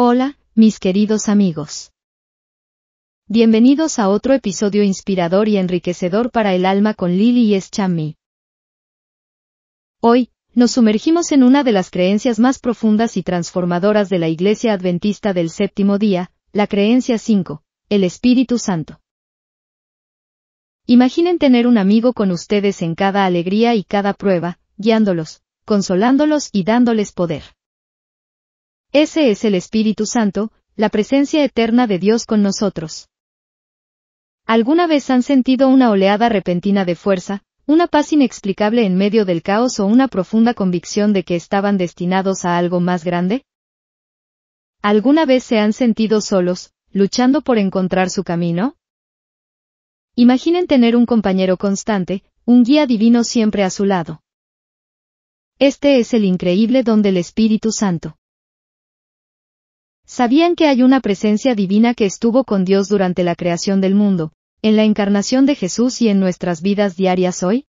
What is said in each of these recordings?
Hola, mis queridos amigos. Bienvenidos a otro episodio inspirador y enriquecedor para el alma con Lili y Eschammi. Hoy, nos sumergimos en una de las creencias más profundas y transformadoras de la Iglesia Adventista del Séptimo Día, la creencia 5, el Espíritu Santo. Imaginen tener un amigo con ustedes en cada alegría y cada prueba, guiándolos, consolándolos y dándoles poder. Ese es el Espíritu Santo, la presencia eterna de Dios con nosotros. ¿Alguna vez han sentido una oleada repentina de fuerza, una paz inexplicable en medio del caos o una profunda convicción de que estaban destinados a algo más grande? ¿Alguna vez se han sentido solos, luchando por encontrar su camino? Imaginen tener un compañero constante, un guía divino siempre a su lado. Este es el increíble don del Espíritu Santo. Sabían que hay una presencia divina que estuvo con Dios durante la creación del mundo, en la encarnación de Jesús y en nuestras vidas diarias hoy?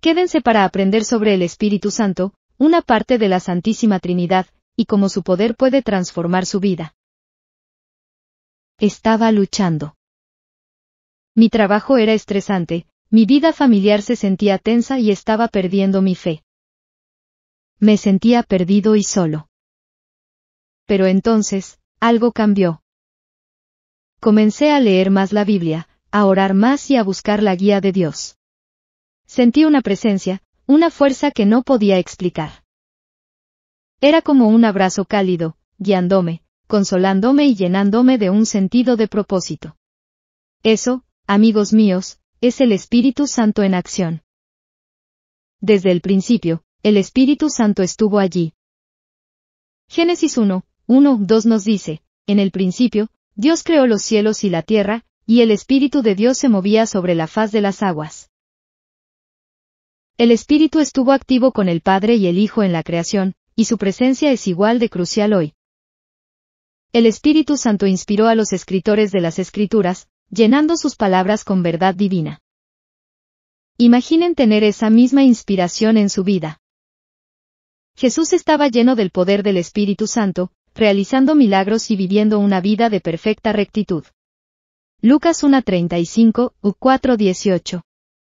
Quédense para aprender sobre el Espíritu Santo, una parte de la Santísima Trinidad, y cómo su poder puede transformar su vida. Estaba luchando. Mi trabajo era estresante, mi vida familiar se sentía tensa y estaba perdiendo mi fe. Me sentía perdido y solo. Pero entonces, algo cambió. Comencé a leer más la Biblia, a orar más y a buscar la guía de Dios. Sentí una presencia, una fuerza que no podía explicar. Era como un abrazo cálido, guiándome, consolándome y llenándome de un sentido de propósito. Eso, amigos míos, es el Espíritu Santo en acción. Desde el principio, el Espíritu Santo estuvo allí. Génesis 1, 1.2 nos dice, en el principio, Dios creó los cielos y la tierra, y el Espíritu de Dios se movía sobre la faz de las aguas. El Espíritu estuvo activo con el Padre y el Hijo en la creación, y su presencia es igual de crucial hoy. El Espíritu Santo inspiró a los escritores de las Escrituras, llenando sus palabras con verdad divina. Imaginen tener esa misma inspiración en su vida. Jesús estaba lleno del poder del Espíritu Santo, realizando milagros y viviendo una vida de perfecta rectitud. Lucas 1.35, U4.18.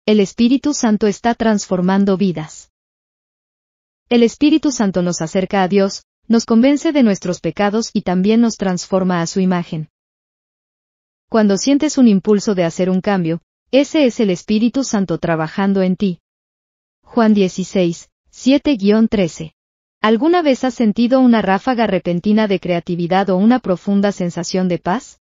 El Espíritu Santo está transformando vidas. El Espíritu Santo nos acerca a Dios, nos convence de nuestros pecados y también nos transforma a su imagen. Cuando sientes un impulso de hacer un cambio, ese es el Espíritu Santo trabajando en ti. Juan 16, 7-13. ¿Alguna vez has sentido una ráfaga repentina de creatividad o una profunda sensación de paz?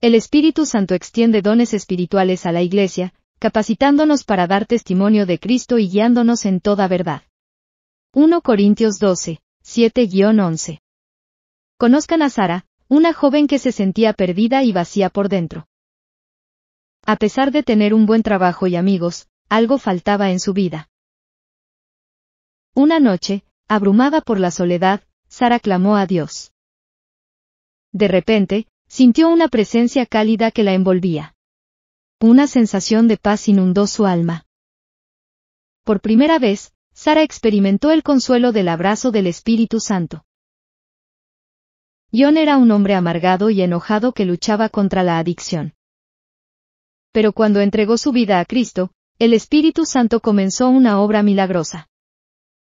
El Espíritu Santo extiende dones espirituales a la Iglesia, capacitándonos para dar testimonio de Cristo y guiándonos en toda verdad. 1 Corintios 12, 7-11. Conozcan a Sara, una joven que se sentía perdida y vacía por dentro. A pesar de tener un buen trabajo y amigos, algo faltaba en su vida. Una noche, abrumada por la soledad, Sara clamó a Dios. De repente, sintió una presencia cálida que la envolvía. Una sensación de paz inundó su alma. Por primera vez, Sara experimentó el consuelo del abrazo del Espíritu Santo. John era un hombre amargado y enojado que luchaba contra la adicción. Pero cuando entregó su vida a Cristo, el Espíritu Santo comenzó una obra milagrosa.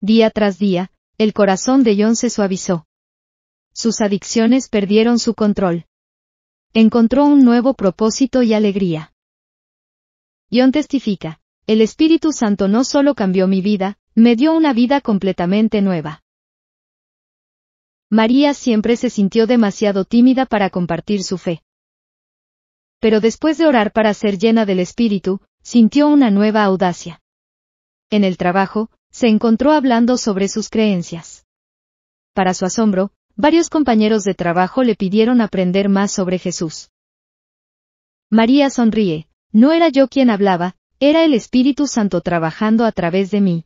Día tras día, el corazón de John se suavizó. Sus adicciones perdieron su control. Encontró un nuevo propósito y alegría. John testifica, el Espíritu Santo no solo cambió mi vida, me dio una vida completamente nueva. María siempre se sintió demasiado tímida para compartir su fe. Pero después de orar para ser llena del Espíritu, sintió una nueva audacia. En el trabajo, se encontró hablando sobre sus creencias. Para su asombro, varios compañeros de trabajo le pidieron aprender más sobre Jesús. María sonríe, no era yo quien hablaba, era el Espíritu Santo trabajando a través de mí.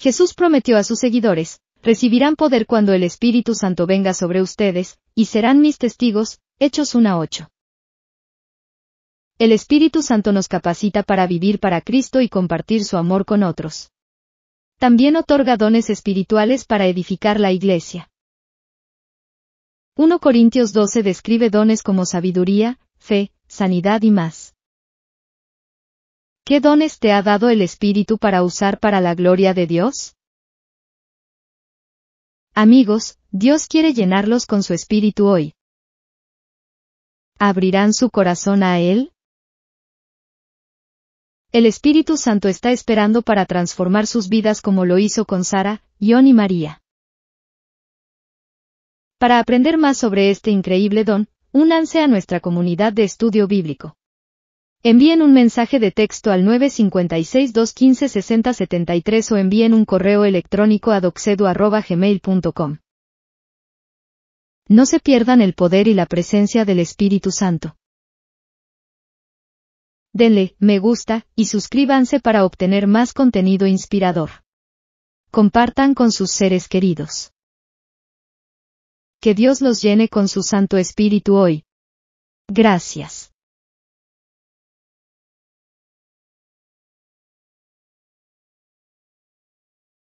Jesús prometió a sus seguidores, recibirán poder cuando el Espíritu Santo venga sobre ustedes, y serán mis testigos, Hechos ocho». El Espíritu Santo nos capacita para vivir para Cristo y compartir su amor con otros. También otorga dones espirituales para edificar la iglesia. 1 Corintios 12 describe dones como sabiduría, fe, sanidad y más. ¿Qué dones te ha dado el Espíritu para usar para la gloria de Dios? Amigos, Dios quiere llenarlos con su Espíritu hoy. ¿Abrirán su corazón a Él? El Espíritu Santo está esperando para transformar sus vidas como lo hizo con Sara, John y María. Para aprender más sobre este increíble don, únanse a nuestra comunidad de estudio bíblico. Envíen un mensaje de texto al 956-215-6073 o envíen un correo electrónico a doxedu.gmail.com. No se pierdan el poder y la presencia del Espíritu Santo denle me gusta y suscríbanse para obtener más contenido inspirador. Compartan con sus seres queridos. Que Dios los llene con su Santo Espíritu hoy. Gracias.